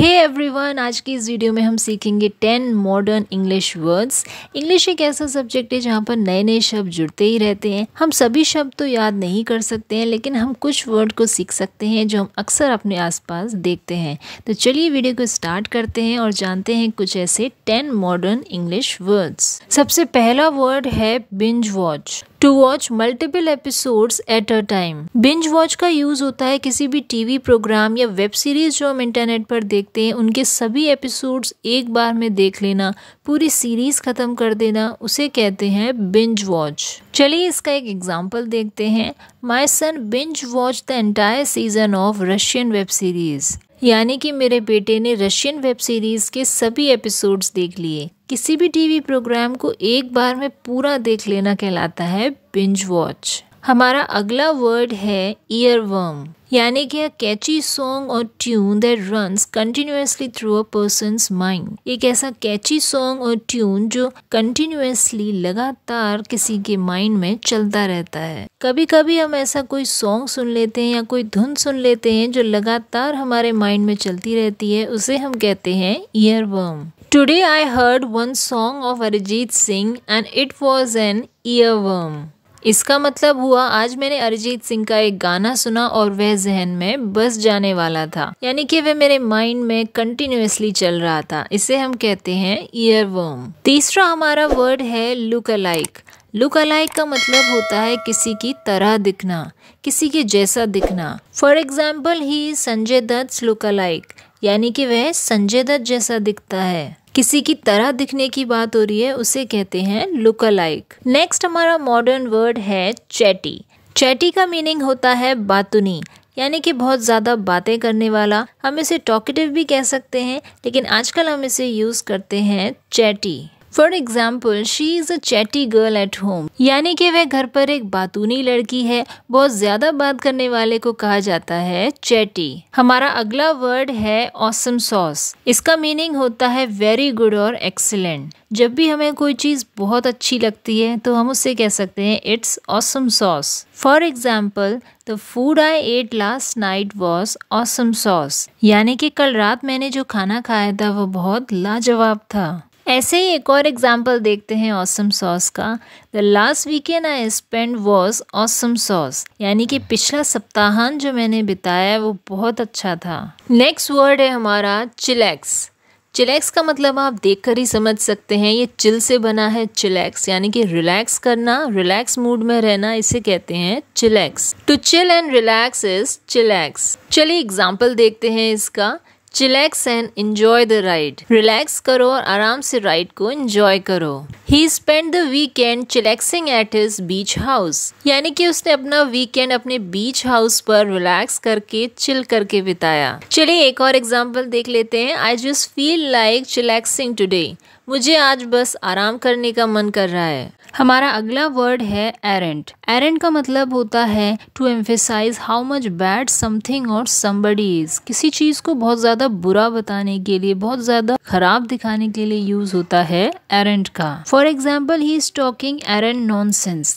हे hey everyone आज की इस वीडियो में हम सीखेंगे ten modern English words English एक ऐसा सब्जेक्ट है जहाँ पर नए नए शब्द जुड़ते ही रहते हैं हम सभी शब्द तो याद नहीं कर सकते हैं लेकिन हम कुछ वर्ड को सीख सकते हैं जो हम अक्सर अपने आसपास देखते हैं तो चलिए वीडियो को स्टार्ट करते हैं और जानते हैं कुछ ऐसे टेन मॉडर्न इंग्लिश वर्ड्स सबसे पहला वर्ड है binge watch to watch multiple episodes at a time binge watch का यूज होता है किसी भी टीवी प्रोग्राम या वेब सीरीज जो हम इंटरनेट पर देख सकते हैं उनके सभी एपिसोड्स एक बार में देख लेना पूरी सीरीज़ ख़त्म कर देना उसे कहते हैं बिंज वॉच चलिए इसका एक एग्जाम्पल देखते हैं my son binge watch the entire season of Russian web series यानी कि मेरे बेटे ने रशियन वेब सीरीज़ के सभी एपिसोड्स देख लिए किसी भी टीवी प्रोग्राम को एक बार में पूरा देख लेना कहलाता है बिंज वॉच हमारा अगला वर्ड है ईयरवर्म यानी कि कैची सॉन्ग और tune that runs continuously through a person mind एक ऐसा कैची सॉन्ग और ट्यून जो कंटिन्यूसली लगातार किसी के माइंड में चलता रहता है कभी कभी हम ऐसा कोई सॉन्ग सुन लेते हैं या कोई धुन सुन लेते हैं जो लगातार हमारे माइंड में चलती रहती है उसे हम कहते हैं ear worm today I heard one song of Arijit Singh and it was an ear worm इसका मतलब हुआ आज मैंने अरिजीत सिंह का एक गाना सुना और वह जहन में बस जाने वाला था यानी कि वह मेरे माइंड में कंटिन्यूसली चल रहा था इसे हम कहते हैं वर्म तीसरा हमारा वर्ड है लुक अलाइक लुक अलाइक का मतलब होता है किसी की तरह दिखना किसी के जैसा दिखना for example he Sanjay Dutt look alike यानी कि वह संजय दत्त जैसा दिखता है किसी की तरह दिखने की बात हो रही है उसे कहते हैं लुक अलाइक नेक्स्ट हमारा मॉडर्न वर्ड है चैटी चैटी का मीनिंग होता है बातुनी यानी कि बहुत ज़्यादा बातें करने वाला हम इसे टॉकेटिव भी कह सकते हैं लेकिन आजकल हम इसे यूज़ करते हैं chatty for example she is a chatty girl at home यानी कि वह घर पर एक बातूनी लड़की है बहुत ज़्यादा बात करने वाले को कहा जाता है चैटी हमारा अगला वर्ड है ऑसम सॉस इसका मीनिंग होता है वेरी गुड और एक्सीलेंट जब भी हमें कोई चीज़ बहुत अच्छी लगती है तो हम उसे कह सकते हैं it's awesome sauce for example the food I ate last night was awesome sauce यानी कि कल रात मैंने जो खाना खाया था वो बहुत लाजवाब था ऐसे ही एक और एग्जाम्पल देखते हैं ऑसम सॉस का the last weekend I spend was awesome sauce यानी कि पिछला सप्ताहांत जो मैंने बिताया वो बहुत अच्छा था नेक्स्ट वर्ड है हमारा चिलेक्स चिलेक्स का मतलब आप देखकर ही समझ सकते हैं ये चिल से बना है चिलेक्स यानी कि रिलैक्स करना रिलैक्स मूड में रहना इसे कहते हैं chillax to chill and relax is chillax चलिए एग्जाम्पल देखते हैं इसका chillax and enjoy the ride relax करो और आराम से राइड को एंजॉय करो he spend the weekend chillaxing at his beach house यानी कि उसने अपना वीकेंड अपने बीच हाउस पर रिलैक्स करके चिल करके बिताया चलिए एक और एग्जाम्पल देख लेते हैं I just feel like chillaxing today मुझे आज बस आराम करने का मन कर रहा है हमारा अगला वर्ड है एरेंट एरेंट का मतलब होता है to emphasize how much bad something और समबडी इज किसी चीज़ को बहुत ज़्यादा बुरा बताने के लिए बहुत ज़्यादा खराब दिखाने के लिए यूज होता है एरेंट का for example he is talking arrant non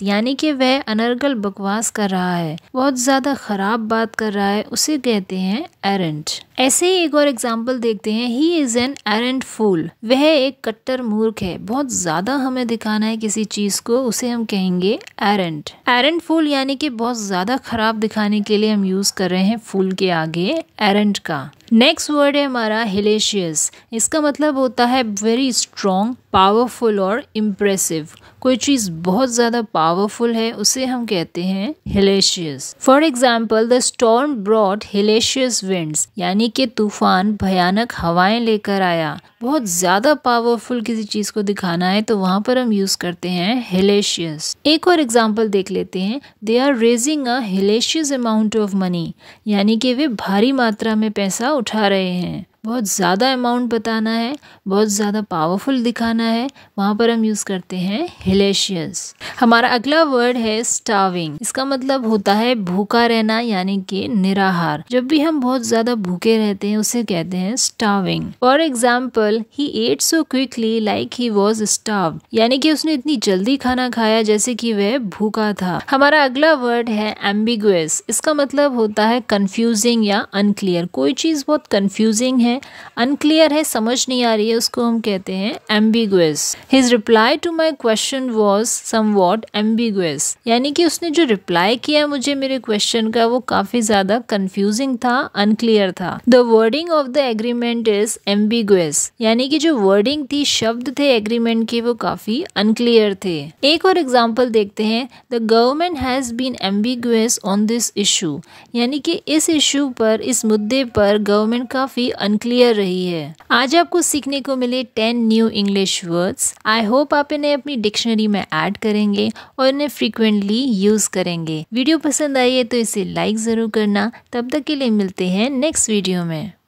यानी कि वह अनर्गल बकवास कर रहा है बहुत ज़्यादा खराब बात कर रहा है उसे कहते हैं एरेंट ऐसे ही एक और एग्जाम्पल देखते हैं he is an arrant fool वह एक कट्टर मूर्ख है बहुत ज्यादा हमें दिखाना है किसी चीज को उसे हम कहेंगे एरेंट एरेंट फूल यानी कि बहुत ज़्यादा ख़राब दिखाने के लिए हम यूज़ कर रहे हैं फूल के आगे एरेंट का नेक्स्ट वर्ड है हमारा हिलेशियस इसका मतलब होता है वेरी स्ट्रॉन्ग पावरफुल और इम्प्रेसिव कोई चीज़ बहुत ज़्यादा पावरफुल है उसे हम कहते हैं hellacious for example the storm brought hellacious winds यानी कि तूफान भयानक हवाएं लेकर आया बहुत ज़्यादा पावरफुल किसी चीज़ को दिखाना है तो वहाँ पर हम यूज़ करते हैं हिलेशियस एक और एग्जाम्पल देख लेते हैं they are raising a hellacious amount of money यानी कि वे भारी मात्रा में पैसा उठा रहे हैं बहुत ज़्यादा अमाउंट बताना है बहुत ज़्यादा पावरफुल दिखाना है वहाँ पर हम यूज़ करते हैं हिलेशियस हमारा अगला वर्ड है स्टाविंग इसका मतलब होता है भूखा रहना यानी कि निराहार जब भी हम बहुत ज़्यादा भूखे रहते हैं उसे कहते हैं starving for example he ate so quickly like he was starve यानी कि उसने इतनी जल्दी खाना खाया जैसे कि वह भूखा था हमारा अगला वर्ड है एम्बिगुअस इसका मतलब होता है कन्फ्यूजिंग या अनक्लियर कोई चीज़ बहुत कन्फ्यूजिंग है है अनक्लियर है समझ नहीं आ रही है उसको हम कहते हैं ambiguous his reply to my question was somewhat ambiguous यानी कि उसने जो रिप्लाई किया मुझे मेरे क्वेश्चन का वो काफ़ी ज़्यादा कंफ्यूजिंग था अनक्लियर था the wording of the agreement is ambiguous यानी कि जो वर्डिंग थी शब्द थे एग्रीमेंट के वो काफ़ी अनक्लियर थे एक और एग्जाम्पल देखते हैं the government has been ambiguous on this issue यानी कि इस इशू पर इस मुद्दे पर गवर्नमेंट काफ़ी अनक्लियर क्लियर रही है आज आपको सीखने को मिले ten new English words I hope आप इन्हें अपनी डिक्शनरी में ऐड करेंगे और इन्हें फ्रीक्वेंटली यूज करेंगे वीडियो पसंद आई है तो इसे लाइक जरूर करना तब तक के लिए मिलते हैं नेक्स्ट वीडियो में